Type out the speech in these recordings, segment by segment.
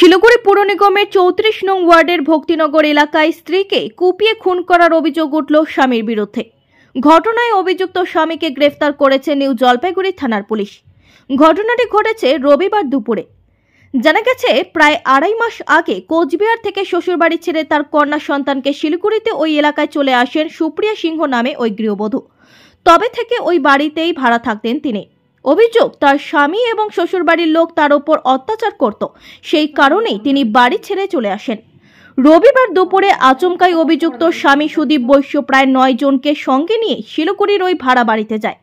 শিলিগুড়ি পুর নিগমের চৌত্রিশ নং ওয়ার্ডের ভক্তিনগর এলাকায় স্ত্রীকে কুপিয়ে খুন করার অভিযোগ উঠল স্বামীর বিরুদ্ধে ঘটনায় অভিযুক্ত স্বামীকে গ্রেফতার করেছে নিউ জলপাইগুড়ি থানার পুলিশ ঘটনাটি ঘটেছে রবিবার দুপুরে জানা গেছে প্রায় আড়াই মাস আগে কোচবিহার থেকে শ্বশুরবাড়ি ছেড়ে তার কন্যা সন্তানকে শিলিগুড়িতে ওই এলাকায় চলে আসেন সুপ্রিয়া সিংহ নামে ওই গৃহবধূ তবে থেকে ওই বাড়িতেই ভাড়া থাকতেন তিনি অভিযোগ তার স্বামী এবং শ্বশুরবাড়ির লোক তার ওপর অত্যাচার করত সেই কারণেই তিনি বাড়ি ছেড়ে চলে আসেন রবিবার দুপুরে আচমকাই অভিযুক্ত স্বামী সুদীপ বৈশ্য প্রায় নয় জনকে সঙ্গে নিয়ে শিলকুড়ির ওই ভাড়া বাড়িতে যায়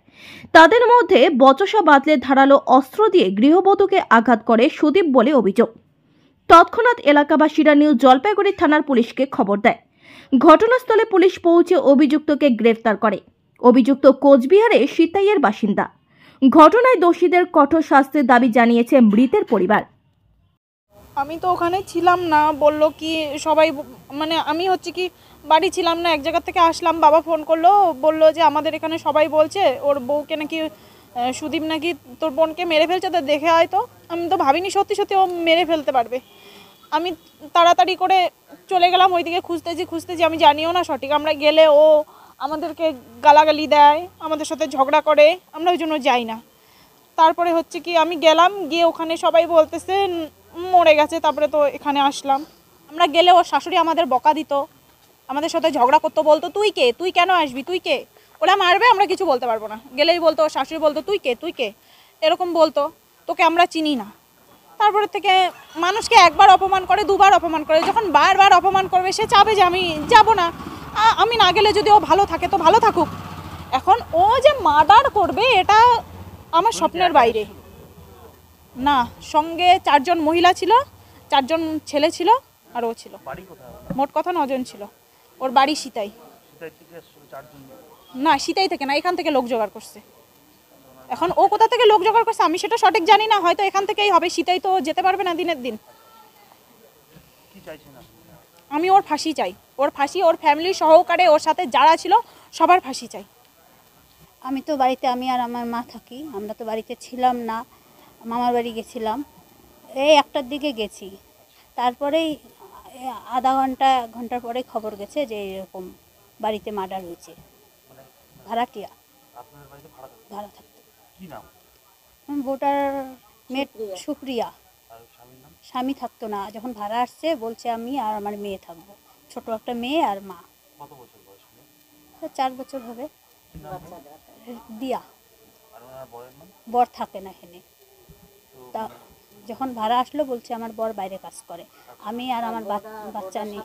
তাদের মধ্যে বচসা বাতলে ধারালো অস্ত্র দিয়ে গৃহবধূকে আঘাত করে সুদীপ বলে অভিযোগ তৎক্ষণাৎ এলাকাবাসীরা নিউ জলপাইগুড়ি থানার পুলিশকে খবর দেয় ঘটনাস্থলে পুলিশ পৌঁছে অভিযুক্তকে গ্রেফতার করে অভিযুক্ত কোচবিহারে সিতাইয়ের বাসিন্দা ঘটনায় দোষীদের কঠোর শাস্তির দাবি জানিয়েছে মৃতের পরিবার আমি তো ওখানে ছিলাম না বলল কি সবাই মানে আমি হচ্ছে কি বাড়ি ছিলাম না এক জায়গা থেকে আসলাম বাবা ফোন করলো বলল যে আমাদের এখানে সবাই বলছে ওর বউকে নাকি সুদীপ নাকি তোর বোনকে মেরে ফেলছে তো দেখে হয় তো আমি তো ভাবিনি সত্যি সত্যি ও মেরে ফেলতে পারবে আমি তাড়াতাড়ি করে চলে গেলাম ওইদিকে খুঁজতেছি খুঁজতেছি আমি জানিও না সঠিক আমরা গেলে ও আমাদেরকে গালাগালি দেয় আমাদের সাথে ঝগড়া করে আমরা ওই জন্য যাই না তারপরে হচ্ছে কি আমি গেলাম গিয়ে ওখানে সবাই বলতেছে মরে গেছে তারপরে তো এখানে আসলাম আমরা গেলে ওর শাশুড়ি আমাদের বকা দিত আমাদের সাথে ঝগড়া করতো বলতো তুই কে তুই কেন আসবি তুই কে ওরা মারবে আমরা কিছু বলতে পারবো না গেলেই বলতো ওর শাশুড়ি বলতো তুই কে তুই কে এরকম বলতো তোকে আমরা চিনি না তারপরে থেকে মানুষকে একবার অপমান করে দুবার অপমান করে যখন বারবার অপমান করবে সে চাবে যে আমি যাবো না আমি না গেলে যদি ও ভালো থাকে তো ভালো থাকুক এখন ও যে মার্ডার করবে এটা আমার মানে স্বপ্নের বাইরে না সঙ্গে চারজন মহিলা ছিল চারজন ছেলে ছিল আর ও ছিল মোট কথা নজন ছিল ওর বাড়ি সীতাই না সীতাই থেকে না এখান থেকে লোক জোগাড় করছে এখন ও কোথা থেকে লোক জোগাড় করছে আমি সেটা সঠিক জানি না হয়তো এখান থেকেই হবে সীতাই তো যেতে পারবে না দিনের দিন কি আমি ওর ফাঁসি চাই ওর ফাঁসি ওর ফ্যামিলি সহকারে ওর সাথে যারা ছিল সবার ফাঁসি চাই আমি তো বাড়িতে আমি আর আমার মা থাকি আমরা তো বাড়িতে ছিলাম না মামার বাড়ি গেছিলাম এই একটার দিকে গেছি তারপরেই আধা ঘন্টা ঘন্টার পরে খবর গেছে যে এরকম বাড়িতে মার্ডার হয়েছে ভাড়াটিয়া ভাড়া থাকতো ভোটার মেট সুপ্রিয়া স্বামী থাকতো না যখন ভাড়া আসছে বলছে আমি আর আমার মেয়ে থাকবো ছোট একটা মেয়ে আর মা চার বছর হবে দিয়া বর থাকে না এখানে তা মানে যখন ভাড়া আসলো বলছে আমার বর বাইরে কাজ করে আমি আর আমার বাচ্চা নেই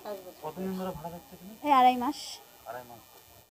এই আড়াই মাস